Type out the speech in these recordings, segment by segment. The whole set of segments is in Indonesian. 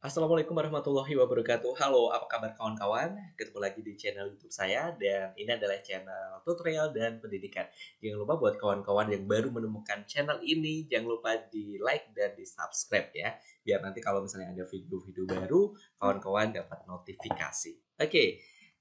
Assalamualaikum warahmatullahi wabarakatuh. Halo, apa kabar kawan-kawan? Ketemu lagi di channel YouTube saya dan ini adalah channel tutorial dan pendidikan. Jangan lupa buat kawan-kawan yang baru menemukan channel ini, jangan lupa di like dan di subscribe ya. Biar nanti kalau misalnya ada video-video baru, kawan-kawan dapat notifikasi. Oke, okay.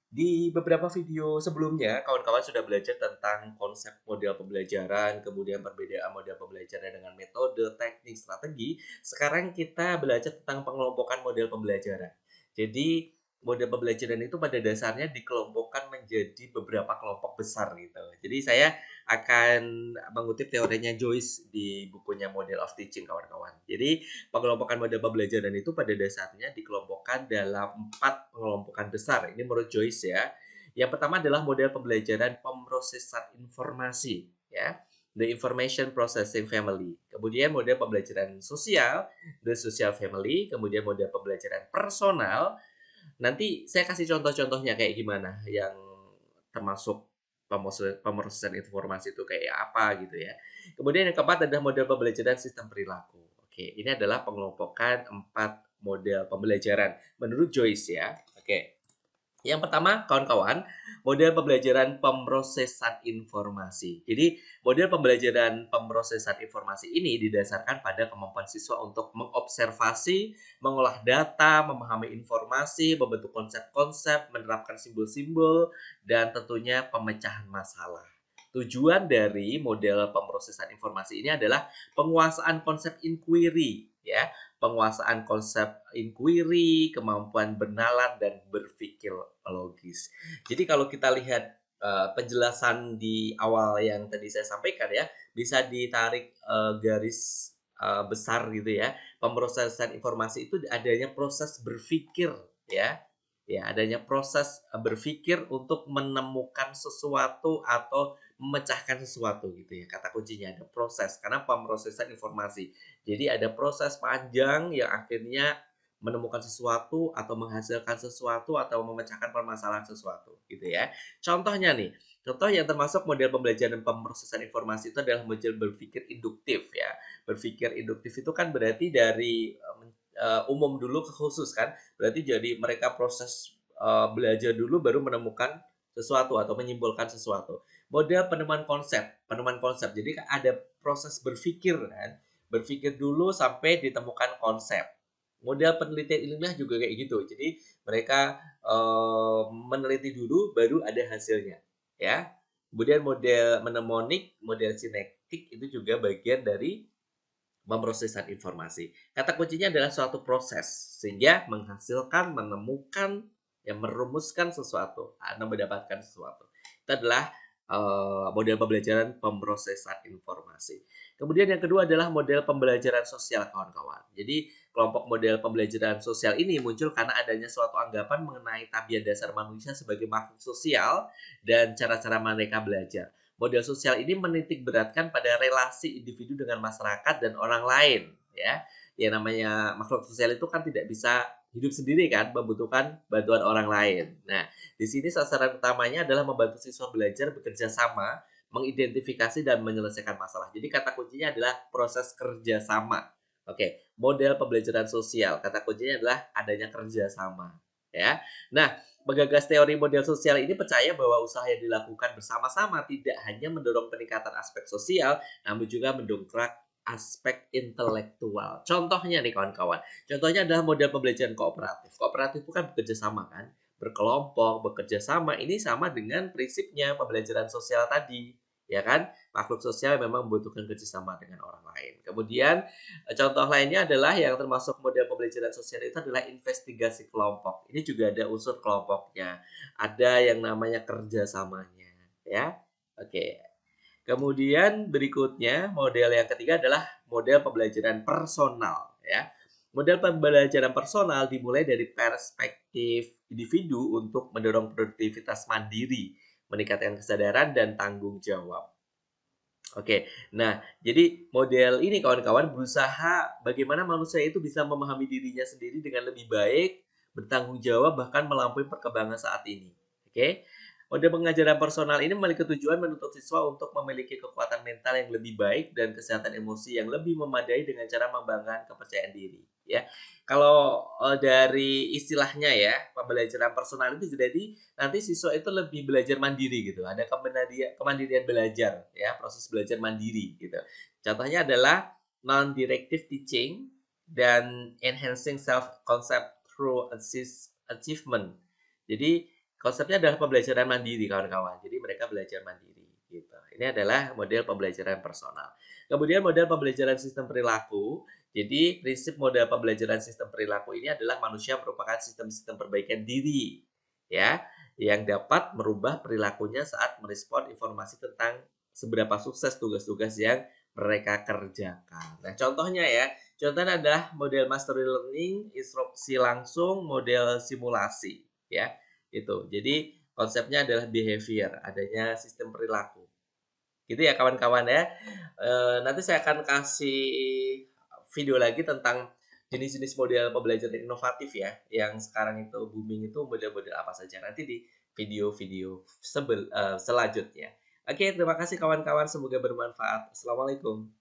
Di beberapa video sebelumnya, kawan-kawan sudah belajar tentang konsep model pembelajaran, kemudian perbedaan model pembelajaran dengan metode, teknik, strategi. Sekarang kita belajar tentang pengelompokan model pembelajaran. Jadi, model pembelajaran itu pada dasarnya dikelompokkan menjadi beberapa kelompok besar gitu. Jadi, saya akan mengutip teorinya Joyce di bukunya Model of Teaching kawan-kawan. Jadi pengelompokan model pembelajaran itu pada dasarnya dikelompokkan dalam empat pengelompokan besar. Ini menurut Joyce ya. Yang pertama adalah model pembelajaran pemrosesan informasi ya. The Information Processing Family. Kemudian model pembelajaran sosial, The Social Family. Kemudian model pembelajaran personal. Nanti saya kasih contoh-contohnya kayak gimana yang termasuk pemrosesan informasi itu kayak apa gitu ya. Kemudian yang keempat adalah model pembelajaran sistem perilaku. Oke, ini adalah pengelompokan empat model pembelajaran menurut Joyce ya. Oke. Yang pertama, kawan-kawan, model pembelajaran pemrosesan informasi. Jadi, model pembelajaran pemrosesan informasi ini didasarkan pada kemampuan siswa untuk mengobservasi, mengolah data, memahami informasi, membentuk konsep-konsep, menerapkan simbol-simbol, dan tentunya pemecahan masalah. Tujuan dari model pemrosesan informasi ini adalah penguasaan konsep inquiry, ya, penguasaan konsep inquiry, kemampuan bernalar dan berpikir logis. Jadi kalau kita lihat uh, penjelasan di awal yang tadi saya sampaikan ya, bisa ditarik uh, garis uh, besar gitu ya. Pemrosesan informasi itu adanya proses berpikir ya ya adanya proses eh, berpikir untuk menemukan sesuatu atau memecahkan sesuatu gitu ya kata kuncinya ada proses karena pemrosesan informasi jadi ada proses panjang yang akhirnya menemukan sesuatu atau menghasilkan sesuatu atau memecahkan permasalahan sesuatu gitu ya contohnya nih contoh yang termasuk model pembelajaran dan pemrosesan informasi itu adalah model berpikir induktif ya berpikir induktif itu kan berarti dari eh, uh, umum dulu ke khusus kan berarti jadi mereka proses uh, belajar dulu baru menemukan sesuatu atau menyimpulkan sesuatu model penemuan konsep penemuan konsep jadi ada proses berpikir kan berpikir dulu sampai ditemukan konsep model penelitian ilmiah juga kayak gitu jadi mereka uh, meneliti dulu baru ada hasilnya ya kemudian model mnemonik model sinetik itu juga bagian dari memproseskan informasi. Kata kuncinya adalah suatu proses sehingga menghasilkan, menemukan, ya merumuskan sesuatu, Anda ah, mendapatkan sesuatu. Itu adalah uh, model pembelajaran pemrosesan informasi. Kemudian yang kedua adalah model pembelajaran sosial kawan-kawan. Jadi kelompok model pembelajaran sosial ini muncul karena adanya suatu anggapan mengenai tabiat dasar manusia sebagai makhluk sosial dan cara-cara mereka belajar model sosial ini menitik beratkan pada relasi individu dengan masyarakat dan orang lain ya yang namanya makhluk sosial itu kan tidak bisa hidup sendiri kan membutuhkan bantuan orang lain nah di sini sasaran utamanya adalah membantu siswa belajar bekerja sama mengidentifikasi dan menyelesaikan masalah jadi kata kuncinya adalah proses kerjasama oke model pembelajaran sosial kata kuncinya adalah adanya kerjasama ya nah Penggagas teori model sosial ini percaya bahwa usaha yang dilakukan bersama-sama tidak hanya mendorong peningkatan aspek sosial, namun juga mendongkrak aspek intelektual. Contohnya nih kawan-kawan, contohnya adalah model pembelajaran kooperatif. Kooperatif itu kan bekerja sama kan, berkelompok, bekerja sama. Ini sama dengan prinsipnya pembelajaran sosial tadi ya kan? Makhluk sosial memang membutuhkan kerjasama dengan orang lain. Kemudian eh, contoh lainnya adalah yang termasuk model pembelajaran sosial itu adalah investigasi kelompok. Ini juga ada unsur kelompoknya, ada yang namanya kerjasamanya, ya. Oke. Kemudian berikutnya model yang ketiga adalah model pembelajaran personal, ya. Model pembelajaran personal dimulai dari perspektif individu untuk mendorong produktivitas mandiri meningkatkan kesadaran dan tanggung jawab. Oke, nah jadi model ini kawan-kawan berusaha bagaimana manusia itu bisa memahami dirinya sendiri dengan lebih baik, bertanggung jawab, bahkan melampaui perkembangan saat ini. Oke, model pengajaran personal ini memiliki tujuan menuntut siswa untuk memiliki kekuatan mental yang lebih baik dan kesehatan emosi yang lebih memadai dengan cara membangun kepercayaan diri ya kalau eh, dari istilahnya ya pembelajaran personal itu jadi nanti siswa itu lebih belajar mandiri gitu ada kemandirian kemandirian belajar ya proses belajar mandiri gitu contohnya adalah non directive teaching dan enhancing self concept through assist achievement jadi konsepnya adalah pembelajaran mandiri kawan-kawan jadi mereka belajar mandiri Gitu. Ini adalah model pembelajaran personal. Kemudian model pembelajaran sistem perilaku. Jadi prinsip model pembelajaran sistem perilaku ini adalah manusia merupakan sistem-sistem perbaikan diri ya yang dapat merubah perilakunya saat merespon informasi tentang seberapa sukses tugas-tugas yang mereka kerjakan. Nah, contohnya ya, contohnya adalah model mastery learning, instruksi langsung, model simulasi, ya. Itu. Jadi Konsepnya adalah behavior, adanya sistem perilaku. Gitu ya kawan-kawan ya. E, nanti saya akan kasih video lagi tentang jenis-jenis model pembelajaran inovatif ya, yang sekarang itu booming itu model-model apa saja. Nanti di video-video uh, selanjutnya. Oke, terima kasih kawan-kawan. Semoga bermanfaat. Assalamualaikum.